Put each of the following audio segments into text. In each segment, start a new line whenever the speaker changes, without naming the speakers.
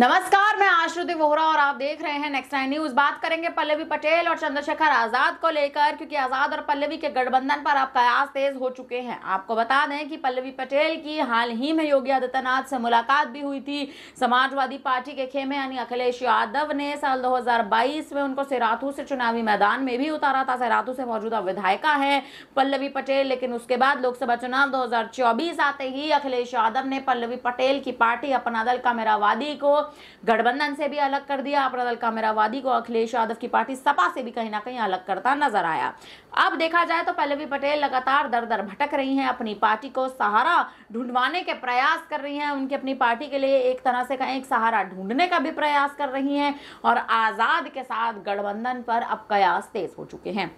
नमस्कार मैं आश्रुति वोहरा और आप देख रहे हैं नेक्स्ट नाइन न्यूज बात करेंगे पल्लवी पटेल और चंद्रशेखर आजाद को लेकर क्योंकि आजाद और पल्लवी के गठबंधन पर आप कयास तेज हो चुके हैं आपको बता दें कि पल्लवी पटेल की हाल ही में योगी आदित्यनाथ से मुलाकात भी हुई थी समाजवादी पार्टी के खेमे यानी अखिलेश यादव ने साल दो में उनको सिराथू से चुनावी मैदान में भी उतारा था सिराथू से मौजूदा विधायिका है पल्लवी पटेल लेकिन उसके बाद लोकसभा चुनाव दो आते ही अखिलेश यादव ने पल्लवी पटेल की पार्टी अपना दल कामेरावादी को गठबंधन से भी अलग कर दिया अपना दल का मेरावादी को अखिलेश यादव की पार्टी सपा से भी कहीं ना कहीं अलग करता नजर आया अब देखा जाए तो पल्लवी पटेल लगातार दर दर भटक रही हैं अपनी पार्टी को सहारा ढूंढवाने के प्रयास कर रही हैं उनकी अपनी पार्टी के लिए एक तरह से कहें एक सहारा ढूंढने का भी प्रयास कर रही हैं और आज़ाद के साथ गठबंधन पर अब कयास तेज हो चुके हैं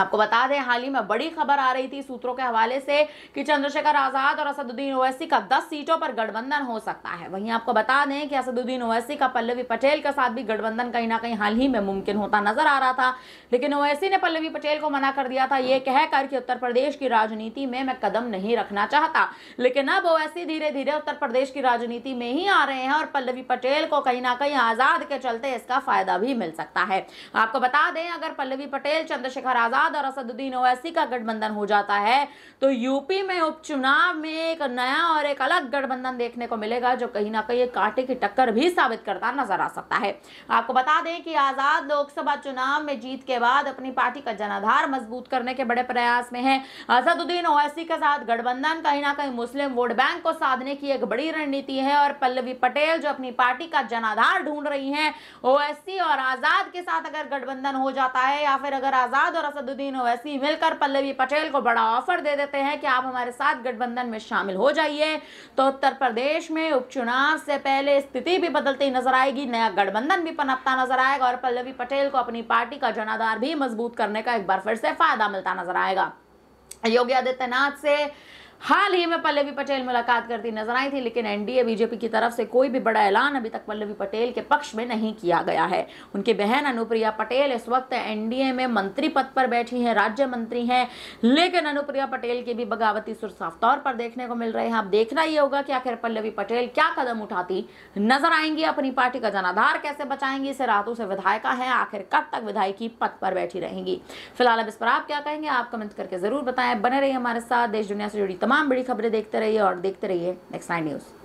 आपको बता दें हाल ही में बड़ी खबर आ रही थी सूत्रों के हवाले से कि चंद्रशेखर आजाद और असदुद्दीन ओवैसी का 10 सीटों पर गठबंधन हो सकता है वहीं आपको बता दें कि असदुद्दीन ओवैसी का पल्लवी पटेल के साथ भी गठबंधन कहीं ना कहीं हाल ही में मुमकिन होता नजर आ रहा था लेकिन ओवैसी ने पल्लवी पटेल को मना कर दिया था ये कहकर कि उत्तर प्रदेश की राजनीति में मैं कदम नहीं रखना चाहता लेकिन अब ओवैसी धीरे धीरे उत्तर प्रदेश की राजनीति में ही आ रहे हैं और पल्लवी पटेल को कहीं ना कहीं आजाद के चलते इसका फायदा भी मिल सकता है आपको बता दें अगर पल्लवी पटेल चंद्रशेखर आजाद आजाद और असदुद्दीन ओवैसी का गठबंधन हो जाता है तो यूपी में उपचुनाव में एक नया और एक अलग गठबंधन देखने को मिलेगा जो कहीं ना कहीं कांटे की टक्कर भी साबित करता नजर आ सकता है आपको बता दें कि आजाद लोकसभा चुनाव में जीत के बाद अपनी पार्टी का जनाधार मजबूत करने के बड़े प्रयास में है असदुद्दीन ओवैसी के साथ गठबंधन कहीं ना कहीं मुस्लिम वोट बैंक को साधने की एक बड़ी रणनीति है और पल्लवी पटेल जो अपनी पार्टी का जनाधार ढूंढ रही है ओएससी और आजाद के साथ अगर गठबंधन हो जाता है या फिर अगर आजाद और असद बदुद्दीन ओवैसी मिलकर पल्लवी पटेल को बड़ा ऑफर दे देते हैं कि आप हमारे साथ गठबंधन में शामिल हो जाइए तो उत्तर प्रदेश में उपचुनाव से पहले स्थिति भी बदलती नजर आएगी नया गठबंधन भी पनपता नजर आएगा और पल्लवी पटेल को अपनी पार्टी का जनाधार भी मजबूत करने का एक बार फिर से फायदा मिलता नजर आएगा योगी आदित्यनाथ से हाल ही में पल्लवी पटेल मुलाकात करती नजर आई थी लेकिन एनडीए बीजेपी की तरफ से कोई भी बड़ा ऐलान अभी तक पल्लवी पटेल के पक्ष में नहीं किया गया है उनकी बहन अनुप्रिया पटेल इस वक्त एनडीए में मंत्री पद पर बैठी हैं राज्य मंत्री हैं लेकिन अनुप्रिया पटेल की भी बगावती सुर साफ तौर पर देखने को मिल रहे हैं अब देखना ये होगा कि आखिर पल्लवी पटेल क्या कदम उठाती नजर आएंगी अपनी पार्टी का जनाधार कैसे बचाएंगी इसे रातों से विधायिका है आखिर कब तक विधायकी पद पर बैठी रहेंगी फिलहाल अब इस पर आप क्या कहेंगे आप कमेंट करके जरूर बताएं बने रही हमारे साथ देश दुनिया से जुड़ी तमाम तमाम बड़ी खबरें देखते रहिए और देखते रहिए नेक्स्ट नाइन न्यूज़